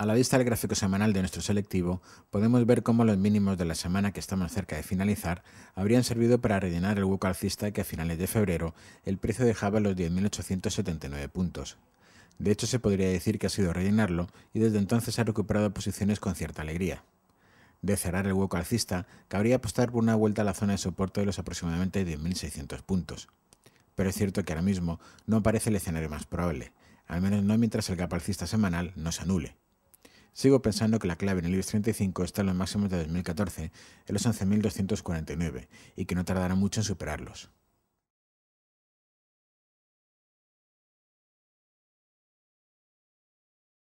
A la vista del gráfico semanal de nuestro selectivo, podemos ver cómo los mínimos de la semana que estamos cerca de finalizar habrían servido para rellenar el hueco alcista que a finales de febrero el precio dejaba los 10.879 puntos. De hecho, se podría decir que ha sido rellenarlo y desde entonces ha recuperado posiciones con cierta alegría. De cerrar el hueco alcista, cabría apostar por una vuelta a la zona de soporte de los aproximadamente 10.600 puntos. Pero es cierto que ahora mismo no parece el escenario más probable, al menos no mientras el gap alcista semanal no se anule. Sigo pensando que la clave en el IBEX 35 está en los máximos de 2014, en los 11.249, y que no tardará mucho en superarlos.